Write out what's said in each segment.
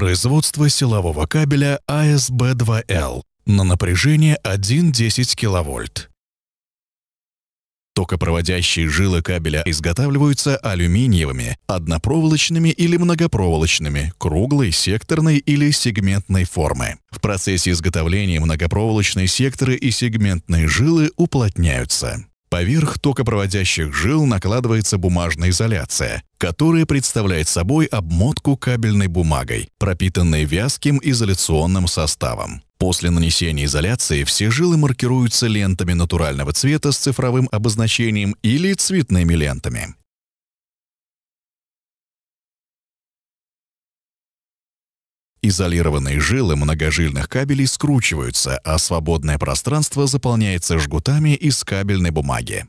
Производство силового кабеля ASB2L а на напряжение 1,10 кВт. Токопроводящие жилы кабеля изготавливаются алюминиевыми, однопроволочными или многопроволочными, круглой, секторной или сегментной формы. В процессе изготовления многопроволочные секторы и сегментные жилы уплотняются. Поверх токопроводящих жил накладывается бумажная изоляция, которая представляет собой обмотку кабельной бумагой, пропитанной вязким изоляционным составом. После нанесения изоляции все жилы маркируются лентами натурального цвета с цифровым обозначением или цветными лентами. Изолированные жилы многожильных кабелей скручиваются, а свободное пространство заполняется жгутами из кабельной бумаги.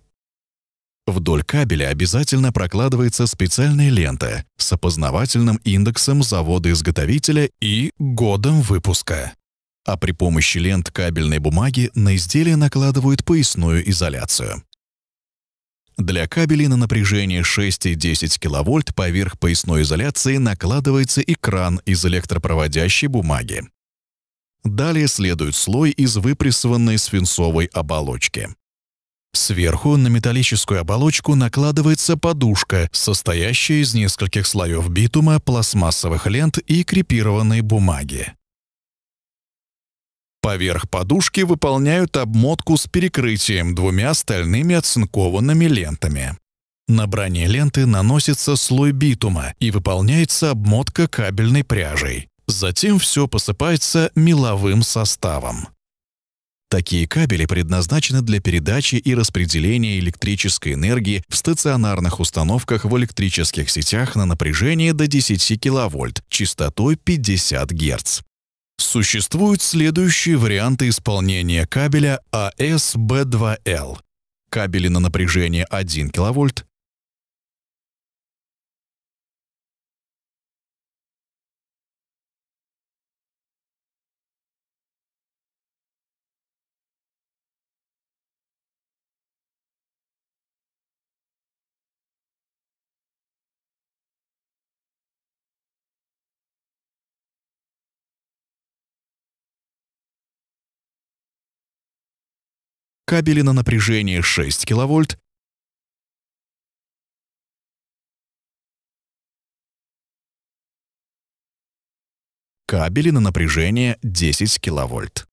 Вдоль кабеля обязательно прокладывается специальная лента с опознавательным индексом завода-изготовителя и годом выпуска. А при помощи лент кабельной бумаги на изделие накладывают поясную изоляцию. Для кабелей на напряжение 6 и 10 кВт поверх поясной изоляции накладывается экран из электропроводящей бумаги. Далее следует слой из выпрессованной свинцовой оболочки. Сверху на металлическую оболочку накладывается подушка, состоящая из нескольких слоев битума, пластмассовых лент и крепированной бумаги. Поверх подушки выполняют обмотку с перекрытием двумя стальными оцинкованными лентами. На броне ленты наносится слой битума и выполняется обмотка кабельной пряжей. Затем все посыпается меловым составом. Такие кабели предназначены для передачи и распределения электрической энергии в стационарных установках в электрических сетях на напряжение до 10 кВт частотой 50 Гц. Существуют следующие варианты исполнения кабеля as 2 l Кабели на напряжение 1 кВт, кабели на напряжение 6 кВт кабели на напряжение 10 кВт.